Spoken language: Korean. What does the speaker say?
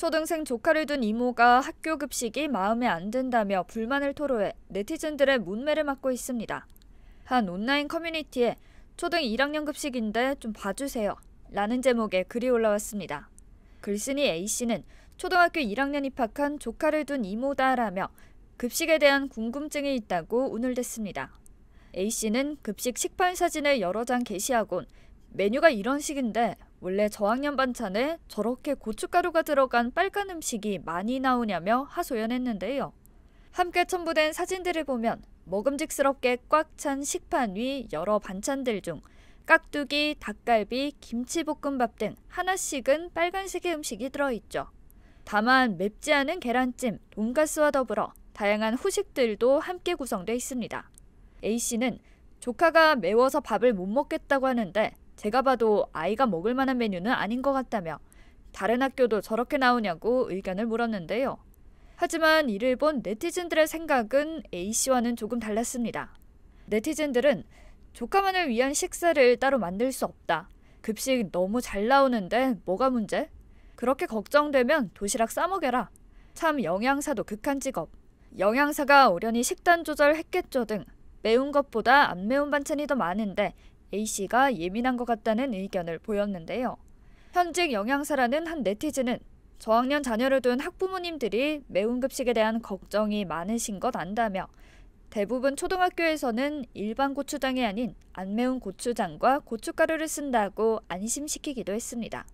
초등생 조카를 둔 이모가 학교 급식이 마음에 안 든다며 불만을 토로해 네티즌들의 문매를 맞고 있습니다. 한 온라인 커뮤니티에 초등 1학년 급식인데 좀 봐주세요. 라는 제목의 글이 올라왔습니다. 글쓴이 A씨는 초등학교 1학년 입학한 조카를 둔 이모다라며 급식에 대한 궁금증이 있다고 운을 댔습니다. A씨는 급식 식판 사진을 여러 장 게시하곤 메뉴가 이런 식인데 원래 저학년 반찬에 저렇게 고춧가루가 들어간 빨간 음식이 많이 나오냐며 하소연했는데요. 함께 첨부된 사진들을 보면 먹음직스럽게 꽉 찬 식판 위 여러 반찬들 중 깍두기, 닭갈비, 김치볶음밥 등 하나씩은 빨간색의 음식이 들어있죠. 다만 맵지 않은 계란찜, 돈가스와 더불어 다양한 후식들도 함께 구성되어 있습니다. A씨는 조카가 매워서 밥을 못 먹겠다고 하는데 제가 봐도 아이가 먹을 만한 메뉴는 아닌 것 같다며 다른 학교도 저렇게 나오냐고 의견을 물었는데요. 하지만 이를 본 네티즌들의 생각은 A씨와는 조금 달랐습니다. 네티즌들은 조카만을 위한 식사를 따로 만들 수 없다. 급식 너무 잘 나오는데 뭐가 문제? 그렇게 걱정되면 도시락 싸먹여라. 참 영양사도 극한 직업. 영양사가 우연히 식단 조절했겠죠 등 매운 것보다 안 매운 반찬이 더 많은데 A씨가 예민한 것 같다는 의견을 보였는데요. 현직 영양사라는 한 네티즌은 저학년 자녀를 둔 학부모님들이 매운 급식에 대한 걱정이 많으신 것 안다며 대부분 초등학교에서는 일반 고추장이 아닌 안 매운 고추장과 고춧가루를 쓴다고 안심시키기도 했습니다.